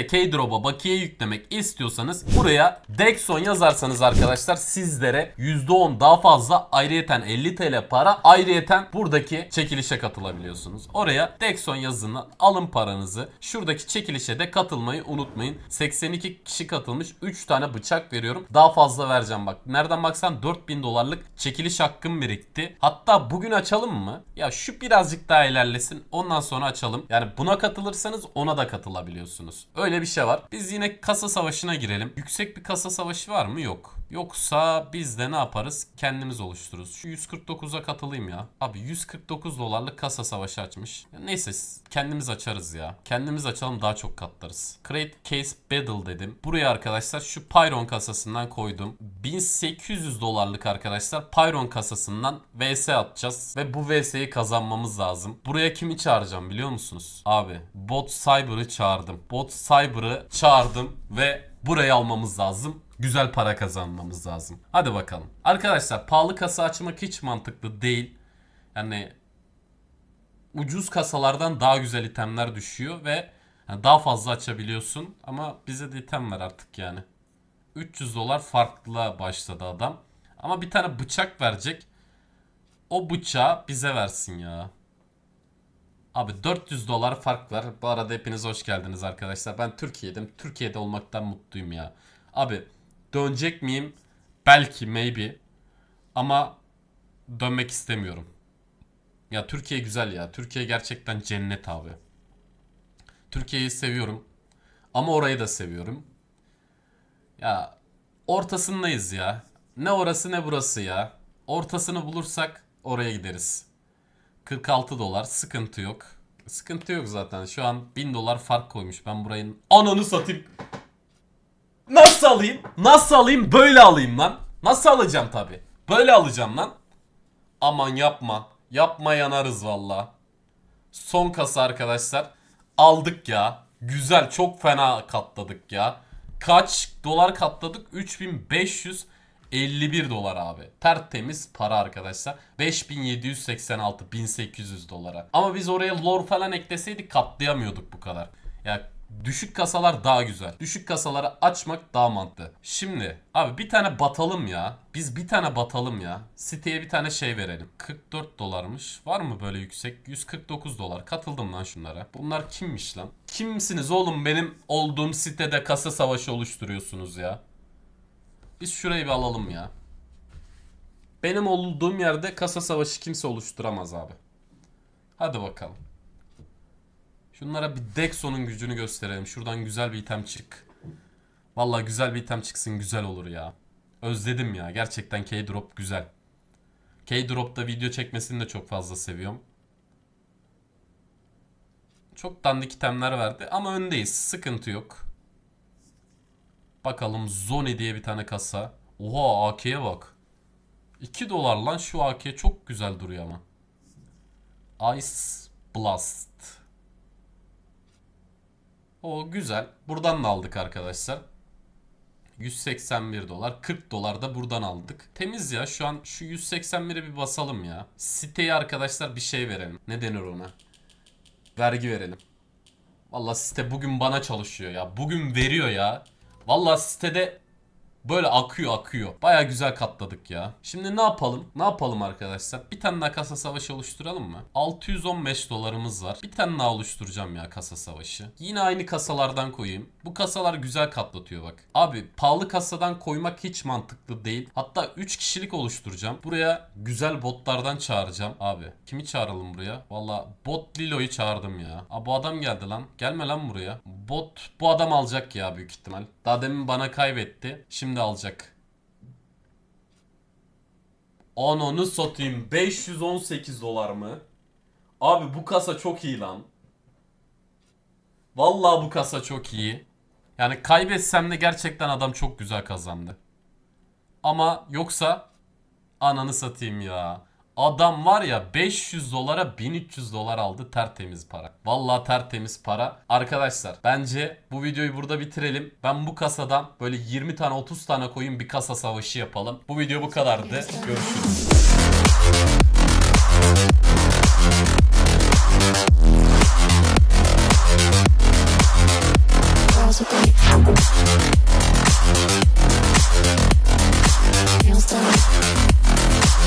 de Keydrop'a bakiye yüklemek istiyorsanız buraya Dexon yazarsanız arkadaşlar sizlere %10 daha fazla ayrıyeten 50 TL para ayrıyeten buradaki çekilişe katılabiliyorsunuz. Oraya Dexon yazını alın paranızı. Şuradaki çekilişe de katılmayı unutmayın. 82 kişi katılmış 3 tane bıçak veriyorum. Daha fazla vereceğim bak. Nereden baksan 4000 dolarlık çekiliş hakkım birikti. Hatta bugün açalım mı? Ya şu birazcık daha ilerlesin. Ondan sonra açalım. Yani buna katılırsanız ona da katılabiliyorsunuz. Öyle Şöyle bir şey var. Biz yine kasa savaşına girelim. Yüksek bir kasa savaşı var mı? Yok. Yoksa biz de ne yaparız? Kendimiz oluştururuz. Şu 149'a katılayım ya. Abi 149 dolarlık kasa savaşı açmış. neyse kendimiz açarız ya. Kendimiz açalım daha çok katlarız. Create Case Battle dedim. Buraya arkadaşlar şu Pyron kasasından koydum. 1800 dolarlık arkadaşlar Pyron kasasından VS atacağız. Ve bu VS'yi kazanmamız lazım. Buraya kimi çağıracağım biliyor musunuz? Abi Bot Cyber'ı çağırdım. Bot Cyber'ı çağırdım ve Burayı almamız lazım. Güzel para kazanmamız lazım. Hadi bakalım. Arkadaşlar pahalı kasa açmak hiç mantıklı değil. Yani ucuz kasalardan daha güzel itemler düşüyor ve yani daha fazla açabiliyorsun. Ama bize de item ver artık yani. 300 dolar farklı başladı adam. Ama bir tane bıçak verecek. O bıçağı bize versin ya. Abi 400 dolar fark var. Bu arada hepiniz hoş geldiniz arkadaşlar. Ben Türkiye'dim. Türkiye'de olmaktan mutluyum ya. Abi dönecek miyim? Belki maybe. Ama dönmek istemiyorum. Ya Türkiye güzel ya. Türkiye gerçekten cennet abi. Türkiye'yi seviyorum. Ama orayı da seviyorum. Ya ortasındayız ya. Ne orası ne burası ya. Ortasını bulursak oraya gideriz. 46 dolar sıkıntı yok. Sıkıntı yok zaten. Şu an 1000 dolar fark koymuş. Ben burayı ananı satayım. Nasıl alayım? Nasıl alayım? Böyle alayım lan. Nasıl alacağım tabi. Böyle alacağım lan. Aman yapma. Yapma yanarız valla. Son kasa arkadaşlar. Aldık ya. Güzel çok fena katladık ya. Kaç dolar katladık? 3500. 51 dolar abi. Tertemiz para arkadaşlar. 5786 1800 dolara. Ama biz oraya lore falan ekleseydik katlayamıyorduk bu kadar. Ya Düşük kasalar daha güzel. Düşük kasaları açmak daha mantıklı. Şimdi abi bir tane batalım ya. Biz bir tane batalım ya. Siteye bir tane şey verelim. 44 dolarmış. Var mı böyle yüksek? 149 dolar. Katıldım lan şunlara. Bunlar kimmiş lan? Kimsiniz oğlum benim olduğum sitede kasa savaşı oluşturuyorsunuz ya? Biz şurayı bir alalım ya. Benim olduğum yerde kasa savaşı kimse oluşturamaz abi. Hadi bakalım. Şunlara bir Dexo'nun gücünü gösterelim. Şuradan güzel bir item çık. Valla güzel bir item çıksın güzel olur ya. Özledim ya. Gerçekten K-Drop güzel. K-Drop'ta video çekmesini de çok fazla seviyorum. Çok dandik itemler verdi ama öndeyiz. Sıkıntı yok. Bakalım Zone diye bir tane kasa. Oha AK'ye bak. 2 dolar lan şu AK çok güzel duruyor ama. Ice Blast. O güzel. Buradan da aldık arkadaşlar. 181 dolar. 40 dolar da buradan aldık. Temiz ya. Şu an şu 181'e bir basalım ya. Siteye arkadaşlar bir şey verelim. Ne denir ona? Vergi verelim. Valla site bugün bana çalışıyor ya. Bugün veriyor ya. Valla sitede Böyle akıyor akıyor. Baya güzel katladık ya. Şimdi ne yapalım? Ne yapalım arkadaşlar? Bir tane daha kasa savaşı oluşturalım mı? 615 dolarımız var. Bir tane daha oluşturacağım ya kasa savaşı. Yine aynı kasalardan koyayım. Bu kasalar güzel katlatıyor bak. Abi pahalı kasadan koymak hiç mantıklı değil. Hatta 3 kişilik oluşturacağım. Buraya güzel botlardan çağıracağım. Abi kimi çağıralım buraya? Valla bot Lilo'yu çağırdım ya. Aa, bu adam geldi lan. Gelme lan buraya. Bot bu adam alacak ya büyük ihtimal. Daha demin bana kaybetti. Şimdi şimdi alacak. Ananı satayım. 518 dolar mı? Abi bu kasa çok iyi lan. Vallahi bu kasa çok iyi. Yani kaybetsem de gerçekten adam çok güzel kazandı. Ama yoksa ananı satayım ya. Adam var ya 500 dolara 1300 dolar aldı tertemiz para. Vallahi tertemiz para. Arkadaşlar bence bu videoyu burada bitirelim. Ben bu kasadan böyle 20 tane 30 tane koyun bir kasa savaşı yapalım. Bu video bu kadardı. Görüşürüz.